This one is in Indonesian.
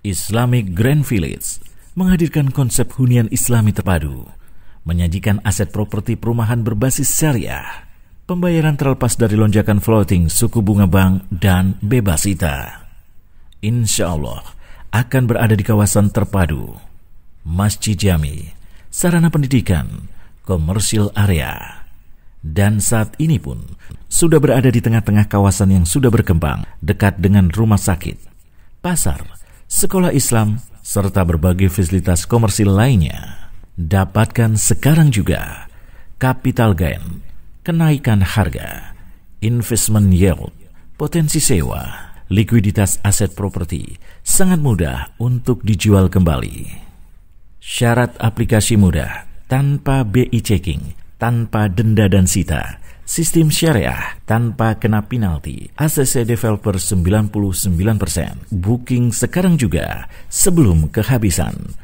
Islamic Grand Village menghadirkan konsep hunian islami terpadu, menyajikan aset properti perumahan berbasis syariah, pembayaran terlepas dari lonjakan floating suku bunga bank dan bebas ita. Insya Allah akan berada di kawasan terpadu, Masjid Jami, sarana pendidikan, komersil area. Dan saat ini pun sudah berada di tengah-tengah kawasan yang sudah berkembang dekat dengan rumah sakit, pasar, sekolah Islam, serta berbagai fasilitas komersil lainnya. Dapatkan sekarang juga capital gain, kenaikan harga, investment yield, potensi sewa, likuiditas aset properti sangat mudah untuk dijual kembali. Syarat aplikasi mudah, tanpa BI checking, tanpa denda dan sita sistem syariah tanpa kena penalti. ACC Developer 99%. Booking sekarang juga sebelum kehabisan.